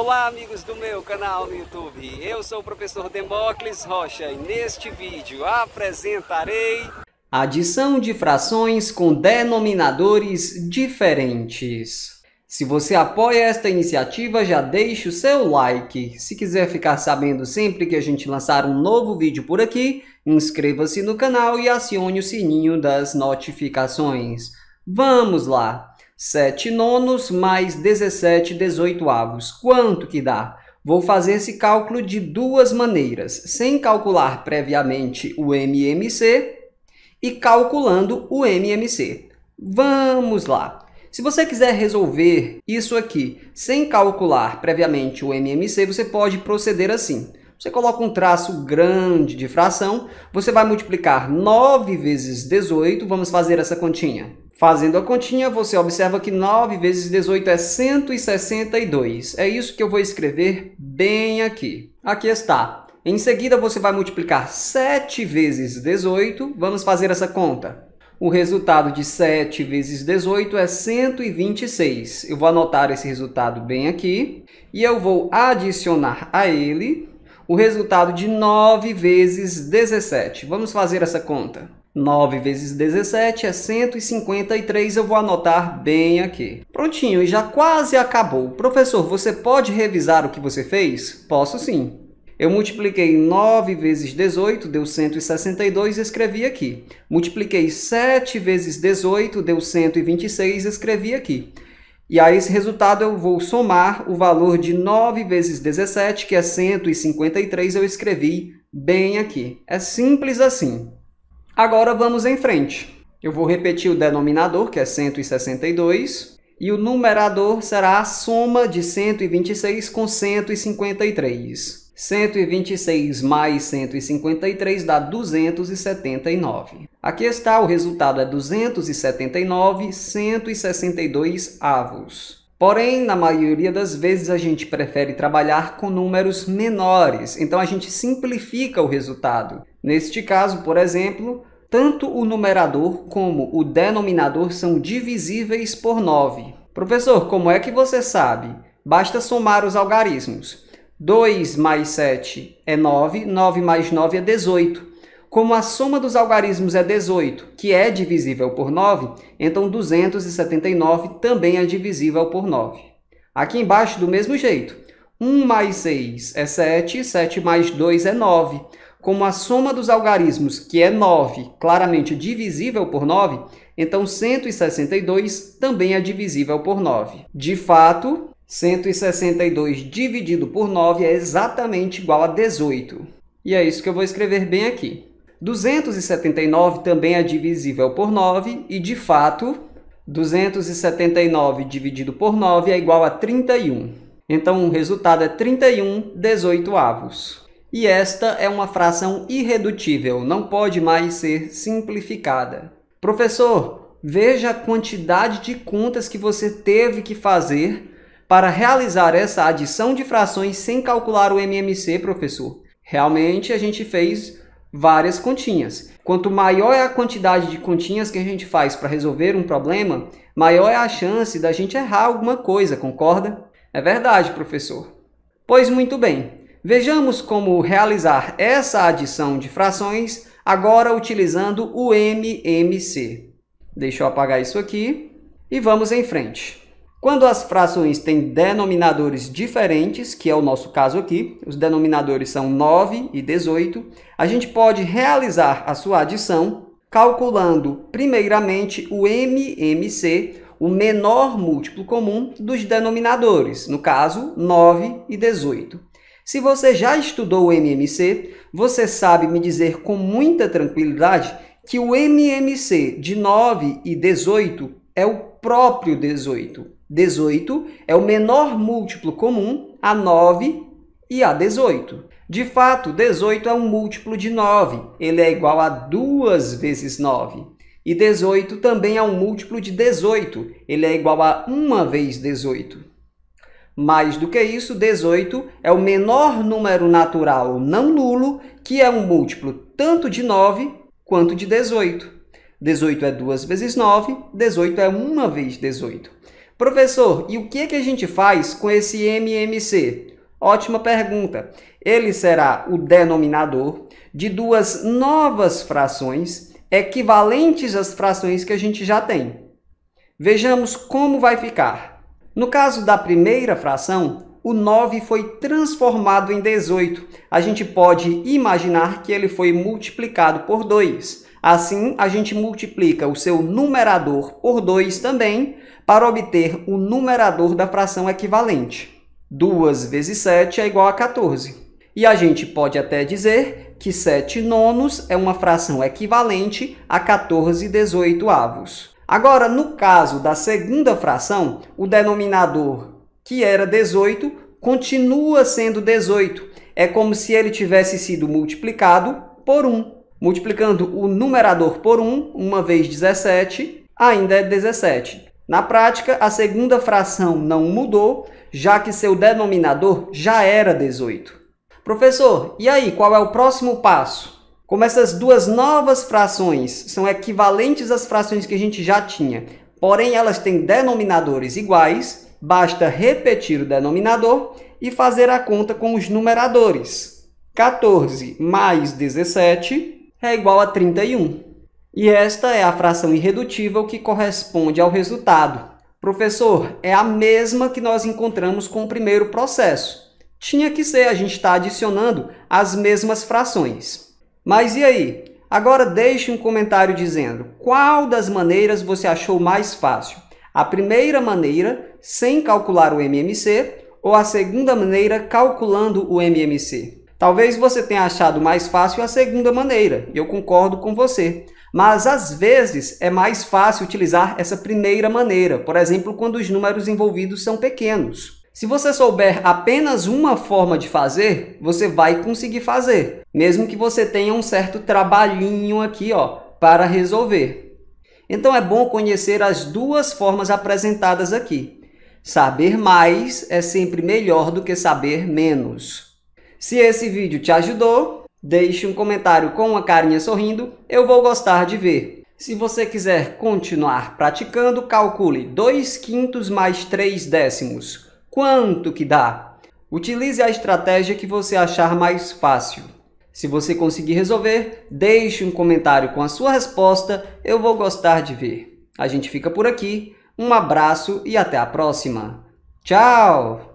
Olá amigos do meu canal no YouTube, eu sou o professor Demócles Rocha e neste vídeo apresentarei adição de frações com denominadores diferentes. Se você apoia esta iniciativa, já deixe o seu like. Se quiser ficar sabendo sempre que a gente lançar um novo vídeo por aqui, inscreva-se no canal e acione o sininho das notificações. Vamos lá! 7 nonos mais 17 18 avos. Quanto que dá? Vou fazer esse cálculo de duas maneiras, sem calcular previamente o MMC e calculando o MMC. Vamos lá! Se você quiser resolver isso aqui sem calcular previamente o MMC, você pode proceder assim. Você coloca um traço grande de fração, você vai multiplicar 9 vezes 18, vamos fazer essa continha. Fazendo a continha, você observa que 9 vezes 18 é 162. É isso que eu vou escrever bem aqui. Aqui está. Em seguida, você vai multiplicar 7 vezes 18. Vamos fazer essa conta. O resultado de 7 vezes 18 é 126. Eu vou anotar esse resultado bem aqui. E eu vou adicionar a ele o resultado de 9 vezes 17. Vamos fazer essa conta. 9 vezes 17 é 153, eu vou anotar bem aqui. Prontinho, e já quase acabou. Professor, você pode revisar o que você fez? Posso sim. Eu multipliquei 9 vezes 18, deu 162, escrevi aqui. Multipliquei 7 vezes 18, deu 126, escrevi aqui. E a esse resultado eu vou somar o valor de 9 vezes 17, que é 153, eu escrevi bem aqui. É simples assim. Agora vamos em frente. Eu vou repetir o denominador, que é 162, e o numerador será a soma de 126 com 153. 126 mais 153 dá 279. Aqui está, o resultado é 279, 162 avos. Porém, na maioria das vezes, a gente prefere trabalhar com números menores, então a gente simplifica o resultado. Neste caso, por exemplo, tanto o numerador como o denominador são divisíveis por 9. Professor, como é que você sabe? Basta somar os algarismos. 2 mais 7 é 9, 9 mais 9 é 18. Como a soma dos algarismos é 18, que é divisível por 9, então 279 também é divisível por 9. Aqui embaixo, do mesmo jeito, 1 mais 6 é 7, 7 mais 2 é 9 como a soma dos algarismos, que é 9, claramente divisível por 9, então 162 também é divisível por 9. De fato, 162 dividido por 9 é exatamente igual a 18. E é isso que eu vou escrever bem aqui. 279 também é divisível por 9 e, de fato, 279 dividido por 9 é igual a 31. Então, o resultado é 31 18avos. E esta é uma fração irredutível, não pode mais ser simplificada. Professor, veja a quantidade de contas que você teve que fazer para realizar essa adição de frações sem calcular o MMC, professor. Realmente a gente fez várias continhas. Quanto maior é a quantidade de continhas que a gente faz para resolver um problema, maior é a chance da gente errar alguma coisa, concorda? É verdade, professor. Pois muito bem. Vejamos como realizar essa adição de frações agora utilizando o MMC. Deixa eu apagar isso aqui e vamos em frente. Quando as frações têm denominadores diferentes, que é o nosso caso aqui, os denominadores são 9 e 18, a gente pode realizar a sua adição calculando primeiramente o MMC, o menor múltiplo comum dos denominadores, no caso 9 e 18. Se você já estudou o MMC, você sabe me dizer com muita tranquilidade que o MMC de 9 e 18 é o próprio 18. 18 é o menor múltiplo comum a 9 e a 18. De fato, 18 é um múltiplo de 9. Ele é igual a 2 vezes 9. E 18 também é um múltiplo de 18. Ele é igual a 1 vez 18. Mais do que isso, 18 é o menor número natural não nulo, que é um múltiplo tanto de 9 quanto de 18. 18 é 2 vezes 9, 18 é 1 vez 18. Professor, e o que, é que a gente faz com esse MMC? Ótima pergunta. Ele será o denominador de duas novas frações equivalentes às frações que a gente já tem. Vejamos como vai ficar. No caso da primeira fração, o 9 foi transformado em 18. A gente pode imaginar que ele foi multiplicado por 2. Assim, a gente multiplica o seu numerador por 2 também para obter o numerador da fração equivalente. 2 vezes 7 é igual a 14. E a gente pode até dizer que 7 nonos é uma fração equivalente a 14 dezoito avos. Agora, no caso da segunda fração, o denominador que era 18 continua sendo 18. É como se ele tivesse sido multiplicado por 1. Multiplicando o numerador por 1, uma vez 17, ainda é 17. Na prática, a segunda fração não mudou, já que seu denominador já era 18. Professor, e aí, qual é o próximo passo? Como essas duas novas frações são equivalentes às frações que a gente já tinha, porém elas têm denominadores iguais, basta repetir o denominador e fazer a conta com os numeradores. 14 mais 17 é igual a 31. E esta é a fração irredutível que corresponde ao resultado. Professor, é a mesma que nós encontramos com o primeiro processo. Tinha que ser, a gente está adicionando as mesmas frações. Mas e aí? Agora deixe um comentário dizendo qual das maneiras você achou mais fácil. A primeira maneira, sem calcular o MMC, ou a segunda maneira, calculando o MMC. Talvez você tenha achado mais fácil a segunda maneira, eu concordo com você. Mas às vezes é mais fácil utilizar essa primeira maneira, por exemplo, quando os números envolvidos são pequenos. Se você souber apenas uma forma de fazer, você vai conseguir fazer, mesmo que você tenha um certo trabalhinho aqui, ó, para resolver. Então é bom conhecer as duas formas apresentadas aqui. Saber mais é sempre melhor do que saber menos. Se esse vídeo te ajudou, deixe um comentário com uma carinha sorrindo, eu vou gostar de ver. Se você quiser continuar praticando, calcule 2 quintos mais 3 décimos. Quanto que dá? Utilize a estratégia que você achar mais fácil. Se você conseguir resolver, deixe um comentário com a sua resposta, eu vou gostar de ver. A gente fica por aqui, um abraço e até a próxima. Tchau!